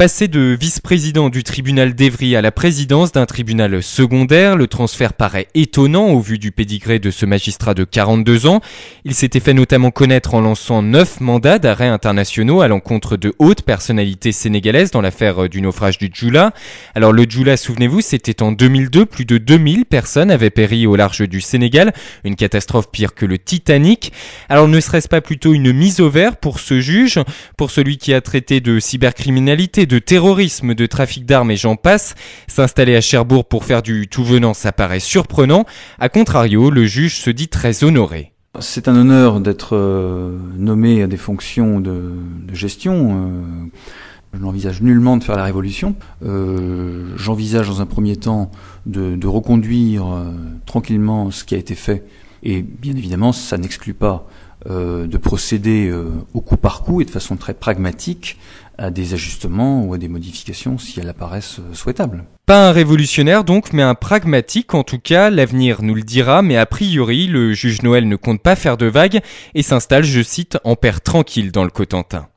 Passé de vice-président du tribunal d'Evry à la présidence d'un tribunal secondaire, le transfert paraît étonnant au vu du pédigré de ce magistrat de 42 ans. Il s'était fait notamment connaître en lançant neuf mandats d'arrêt internationaux à l'encontre de hautes personnalités sénégalaises dans l'affaire du naufrage du Djoula. Alors le Djoula, souvenez-vous, c'était en 2002, plus de 2000 personnes avaient péri au large du Sénégal, une catastrophe pire que le Titanic. Alors ne serait-ce pas plutôt une mise au vert pour ce juge, pour celui qui a traité de cybercriminalité de terrorisme, de trafic d'armes et j'en passe. S'installer à Cherbourg pour faire du tout venant, ça paraît surprenant. A contrario, le juge se dit très honoré. C'est un honneur d'être euh, nommé à des fonctions de, gestion. Euh, je n'envisage nullement de faire la révolution. Euh, j'envisage dans un premier temps de reconduire tranquillement ce qui a été fait et bien évidemment, ça n'exclut pas euh, de procéder euh, au coup par coup et de façon très pragmatique à des ajustements ou à des modifications si elles apparaissent euh, souhaitables. Pas un révolutionnaire donc, mais un pragmatique en tout cas, l'avenir nous le dira, mais a priori, le juge Noël ne compte pas faire de vagues et s'installe, je cite, en père tranquille dans le Cotentin.